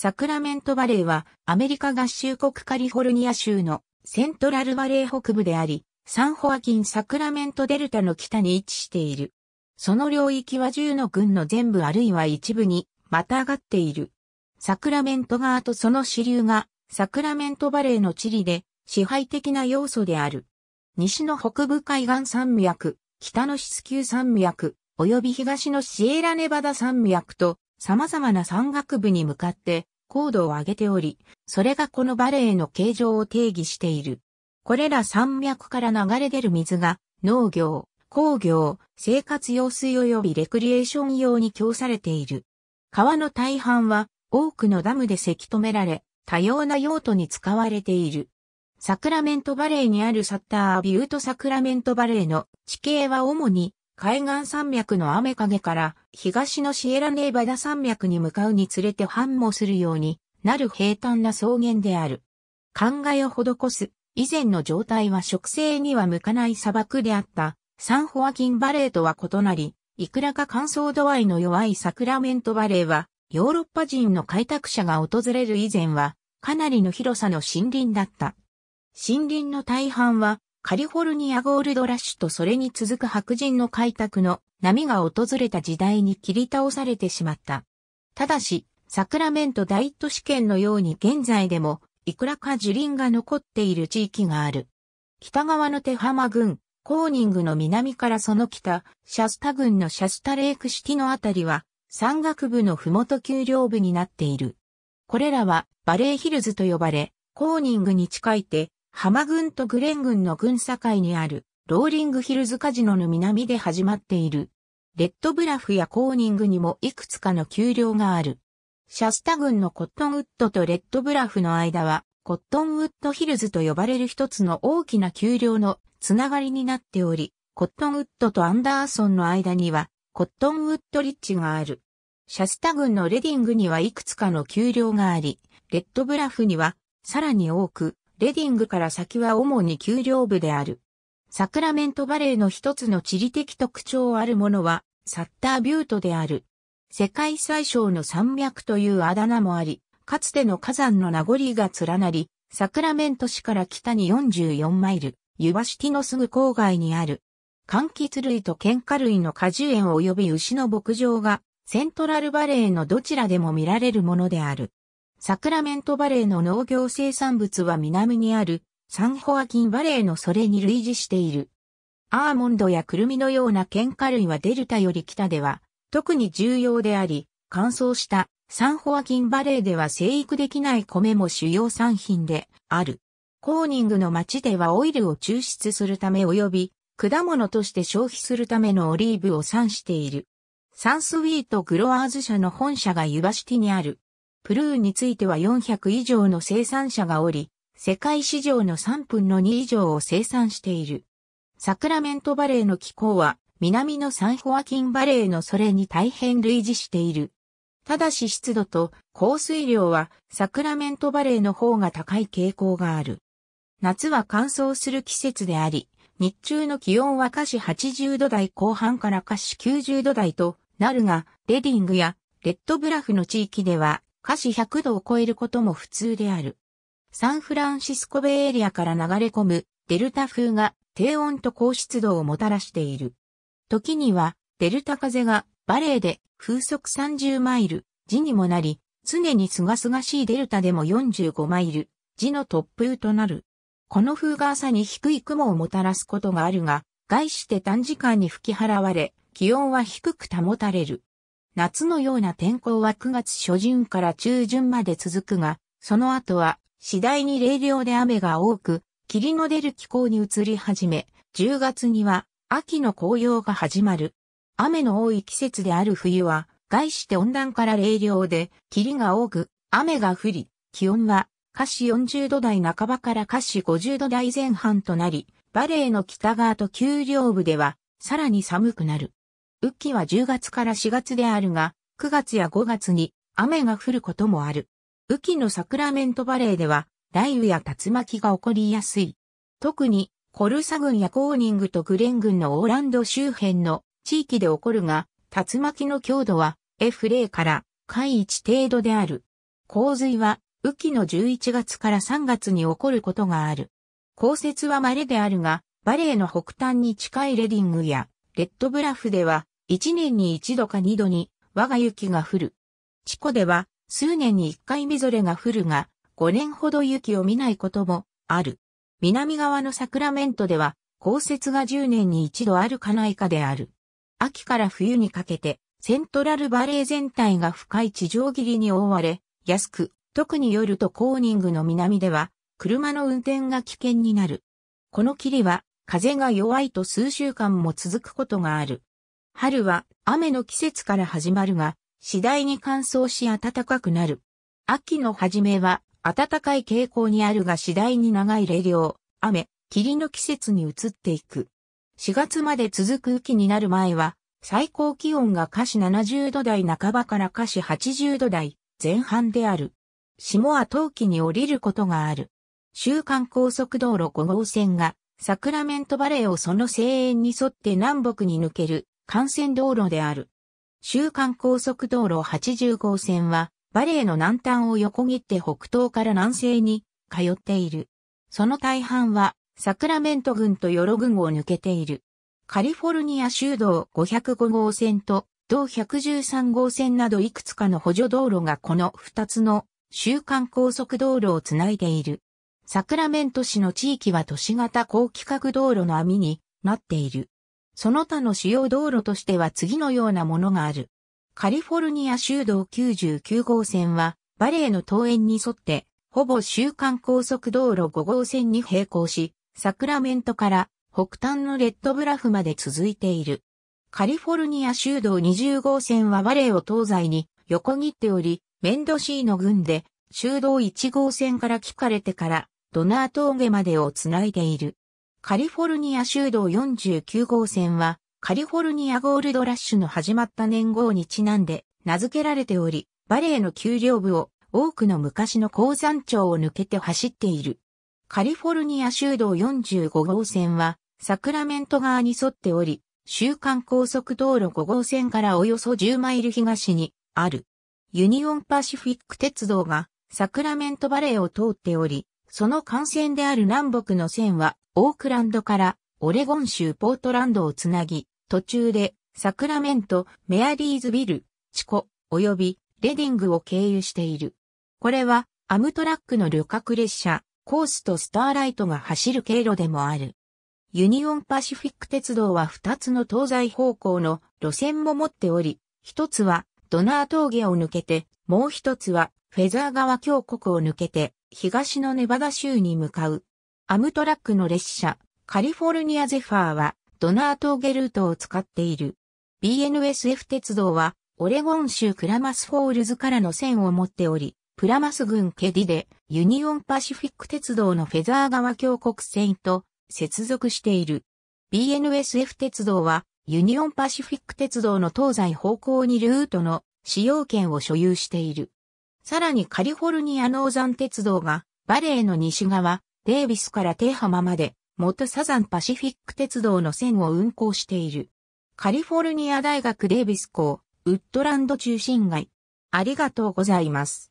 サクラメントバレーはアメリカ合衆国カリフォルニア州のセントラルバレー北部であり、サンホアキンサクラメントデルタの北に位置している。その領域は10の郡の全部あるいは一部にまた上がっている。サクラメント側とその支流がサクラメントバレーの地理で支配的な要素である。西の北部海岸山脈、北のシスキュー山脈、及び東のシエラネバダ山脈と様々な山岳部に向かって高度を上げており、それがこのバレーの形状を定義している。これら山脈から流れ出る水が農業、工業、生活用水及びレクリエーション用に供されている。川の大半は多くのダムでせき止められ、多様な用途に使われている。サクラメントバレーにあるサッタービュートサクラメントバレーの地形は主に海岸山脈の雨影から東のシエラネーバダ山脈に向かうにつれて繁茂するようになる平坦な草原である。灌漑を施す以前の状態は植生には向かない砂漠であったサンホアキンバレーとは異なり、いくらか乾燥度合いの弱いサクラメントバレーはヨーロッパ人の開拓者が訪れる以前はかなりの広さの森林だった。森林の大半はカリフォルニアゴールドラッシュとそれに続く白人の開拓の波が訪れた時代に切り倒されてしまった。ただし、サクラメント大都市圏のように現在でも、いくらか樹林が残っている地域がある。北側の手浜郡、コーニングの南からその北、シャスタ郡のシャスタレーク式のあたりは、山岳部のふもと丘陵部になっている。これらはバレーヒルズと呼ばれ、コーニングに近いて、浜郡とグレン郡の軍境にあるローリングヒルズカジノの南で始まっている。レッドブラフやコーニングにもいくつかの丘陵がある。シャスタ郡のコットンウッドとレッドブラフの間は、コットンウッドヒルズと呼ばれる一つの大きな丘陵のつながりになっており、コットンウッドとアンダーソンの間には、コットンウッドリッジがある。シャスタ郡のレディングにはいくつかの丘陵があり、レッドブラフには、さらに多く、レディングから先は主に丘陵部である。サクラメントバレーの一つの地理的特徴あるものは、サッタービュートである。世界最小の山脈というあだ名もあり、かつての火山の名残が連なり、サクラメント市から北に44マイル、ユバシティのすぐ郊外にある。柑橘類と喧嘩類の果樹園及び牛の牧場が、セントラルバレーのどちらでも見られるものである。サクラメントバレーの農業生産物は南にあるサンホアキンバレーのそれに類似している。アーモンドやクルミのような喧嘩類はデルタより北では特に重要であり、乾燥したサンホアキンバレーでは生育できない米も主要産品である。コーニングの町ではオイルを抽出するため及び果物として消費するためのオリーブを産している。サンスウィートグロワーズ社の本社がユバシティにある。プルーンについては400以上の生産者がおり、世界市場の3分の2以上を生産している。サクラメントバレーの気候は、南のサンホアキンバレーのそれに大変類似している。ただし湿度と降水量はサクラメントバレーの方が高い傾向がある。夏は乾燥する季節であり、日中の気温は下肢80度台後半から下肢90度台となるが、レディングやレッドブラフの地域では華氏100度を超えることも普通である。サンフランシスコベイエリアから流れ込むデルタ風が低温と高湿度をもたらしている。時にはデルタ風がバレーで風速30マイル時にもなり、常にすがすがしいデルタでも45マイル時の突風となる。この風が朝に低い雲をもたらすことがあるが、外して短時間に吹き払われ、気温は低く保たれる。夏のような天候は9月初旬から中旬まで続くが、その後は次第に冷涼で雨が多く、霧の出る気候に移り始め、10月には秋の紅葉が始まる。雨の多い季節である冬は、外して温暖から冷涼で、霧が多く、雨が降り、気温は、下肢40度台半ばから下肢50度台前半となり、バレーの北側と丘陵部では、さらに寒くなる。雨季は10月から4月であるが、9月や5月に雨が降ることもある。雨季のサクラメントバレーでは、雷雨や竜巻が起こりやすい。特に、コルサ郡やコーニングとグレン郡のオーランド周辺の地域で起こるが、竜巻の強度は F0 から下一程度である。洪水は雨季の11月から3月に起こることがある。降雪は稀であるが、バレーの北端に近いレディングやレッドブラフでは、1年に1度か2度に、我が雪が降る。チコでは、数年に1回みぞれが降るが、5年ほど雪を見ないことも、ある。南側のサクラメントでは、降雪が10年に1度あるかないかである。秋から冬にかけて、セントラルバレー全体が深い地上霧に覆われ、安く、特に夜とコーニングの南では、車の運転が危険になる。この霧は、風が弱いと数週間も続くことがある。春は雨の季節から始まるが、次第に乾燥し暖かくなる。秋の初めは暖かい傾向にあるが次第に長い冷涼、雨、霧の季節に移っていく。4月まで続く雨季になる前は、最高気温が下肢70度台半ばから下肢80度台前半である。霜は冬季に降りることがある。週間高速道路5号線がサクラメントバレーをその声援に沿って南北に抜ける幹線道路である。週間高速道路80号線はバレーの南端を横切って北東から南西に通っている。その大半はサクラメント郡とヨロ郡を抜けている。カリフォルニア州道505号線と道113号線などいくつかの補助道路がこの2つの週間高速道路をつないでいる。サクラメント市の地域は都市型高規格道路の網になっている。その他の主要道路としては次のようなものがある。カリフォルニア州道99号線は、バレーの東園に沿って、ほぼ週間高速道路5号線に並行し、サクラメントから北端のレッドブラフまで続いている。カリフォルニア州道20号線はバレーを東西に横切っており、メンドシーの郡で、州道1号線から聞かれてからドナー峠までをつないでいる。カリフォルニア州道49号線は、カリフォルニアゴールドラッシュの始まった年号にちなんで名付けられており、バレーの丘陵部を多くの昔の鉱山町を抜けて走っている。カリフォルニア州道45号線は、サクラメント側に沿っており、週間高速道路5号線からおよそ10マイル東にある。ユニオンパシフィック鉄道がサクラメントバレーを通っており、その幹線である南北の線は、オークランドからオレゴン州ポートランドをつなぎ、途中でサクラメント、メアリーズビル、チコ、及びレディングを経由している。これはアムトラックの旅客列車、コースとスターライトが走る経路でもある。ユニオンパシフィック鉄道は2つの東西方向の路線も持っており、1つはドナー峠を抜けてもう一つは、フェザー川峡谷を抜けて、東のネバダ州に向かう。アムトラックの列車、カリフォルニアゼファーは、ドナー峠ルートを使っている。BNSF 鉄道は、オレゴン州クラマスフォールズからの線を持っており、プラマス郡ケディで、ユニオンパシフィック鉄道のフェザー川峡谷線と接続している。BNSF 鉄道は、ユニオンパシフィック鉄道の東西方向にルートの使用権を所有している。さらにカリフォルニア農山鉄道がバレーの西側、デービスからテーハマまで、元サザンパシフィック鉄道の線を運行している。カリフォルニア大学デービス校、ウッドランド中心街。ありがとうございます。